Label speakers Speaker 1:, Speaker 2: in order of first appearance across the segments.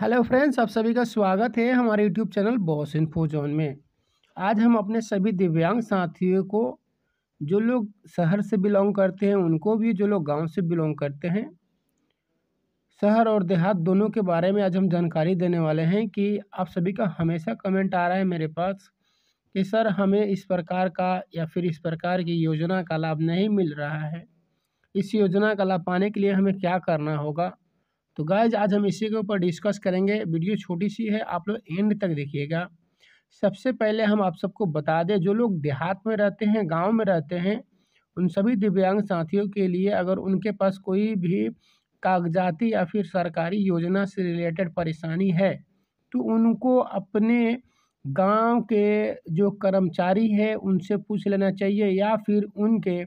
Speaker 1: hello friends आप सभी का स्वागत है हमारे YouTube channel Boss Info Zone में आज हम अपने सभी दिव्यांग साथियों को जो लोग शहर से बिलोंग करते हैं उनको भी जो लोग गांव से बिलोंग करते हैं शहर और देहात दोनों के बारे में आज हम जानकारी देने वाले हैं कि आप सभी का हमेशा कमेंट आ रहा है मेरे पास कि सर हमें इस प्रकार का या फिर इस प्रकार की योजना का लाभ नहीं मिल रहा है इस योजना का लाभ पाने के लिए हमें क्या करना होगा तो गाइज आज हम इसी के ऊपर डिस्कस करेंगे वीडियो छोटी सी है आप लोग एंड तक देखिएगा सबसे पहले हम आप सबको बता दें जो लोग देहात में रहते हैं गांव में रहते हैं उन सभी दिव्यांग साथियों के लिए अगर उनके पास कोई भी कागजाती या फिर सरकारी योजना से रिलेटेड परेशानी है तो उनको अपने गांव के जो कर्मचारी है उनसे पूछ लेना चाहिए या फिर उनके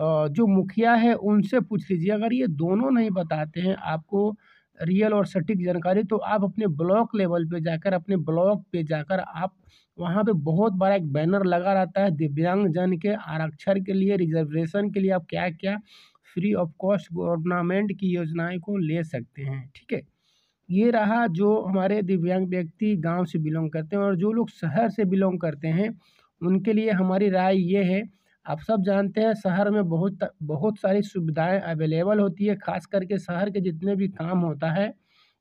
Speaker 1: जो मुखिया है उनसे पूछ लीजिए अगर ये दोनों नहीं बताते हैं आपको रियल और सटीक जानकारी तो आप अपने ब्लॉक लेवल पे जाकर अपने ब्लॉक पे जाकर आप वहाँ पे बहुत बड़ा एक बैनर लगा रहता है दिव्यांग जन के आरक्षण के लिए रिजर्वेशन के लिए आप क्या क्या फ्री ऑफ कॉस्ट गवर्नमेंट की योजनाएं को ले सकते हैं ठीक है ये रहा जो हमारे दिव्यांग व्यक्ति गांव से बिलोंग करते हैं और जो लोग शहर से बिलोंग करते हैं उनके लिए हमारी राय ये है आप सब जानते हैं शहर में बहुत बहुत सारी सुविधाएं अवेलेबल होती है खास करके शहर के जितने भी काम होता है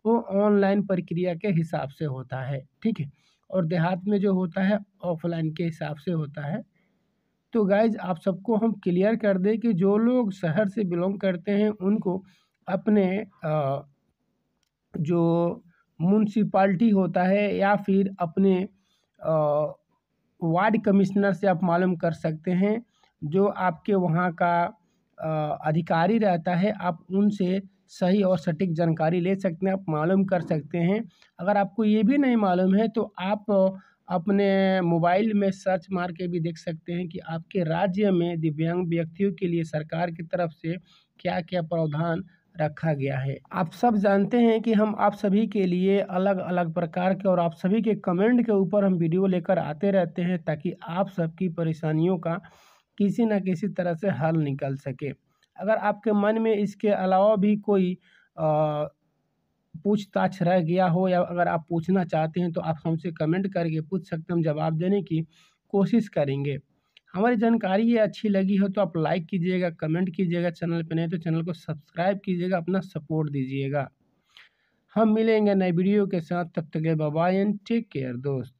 Speaker 1: वो ऑनलाइन प्रक्रिया के हिसाब से होता है ठीक है और देहात में जो होता है ऑफलाइन के हिसाब से होता है तो गाइज आप सबको हम क्लियर कर दें कि जो लोग शहर से बिलोंग करते हैं उनको अपने आ, जो म्यूनसिपाल्टी होता है या फिर अपने आ, वार्ड कमिश्नर से आप मालूम कर सकते हैं जो आपके वहाँ का अधिकारी रहता है आप उनसे सही और सटीक जानकारी ले सकते हैं आप मालूम कर सकते हैं अगर आपको ये भी नहीं मालूम है तो आप अपने मोबाइल में सर्च मार के भी देख सकते हैं कि आपके राज्य में दिव्यांग व्यक्तियों के लिए सरकार की तरफ से क्या क्या प्रावधान रखा गया है आप सब जानते हैं कि हम आप सभी के लिए अलग अलग प्रकार के और आप सभी के कमेंट के ऊपर हम वीडियो लेकर आते रहते हैं ताकि आप सबकी परेशानियों का किसी न किसी तरह से हल निकल सके अगर आपके मन में इसके अलावा भी कोई पूछताछ रह गया हो या अगर आप पूछना चाहते हैं तो आप हमसे कमेंट करके पूछ सकते हैं हम जवाब देने की कोशिश करेंगे हमारी जानकारी ये अच्छी लगी हो तो आप लाइक कीजिएगा कमेंट कीजिएगा चैनल पर नहीं तो चैनल को सब्सक्राइब कीजिएगा अपना सपोर्ट दीजिएगा हम मिलेंगे नए वीडियो के साथ तब तक बाय एंड टेक केयर दोस्त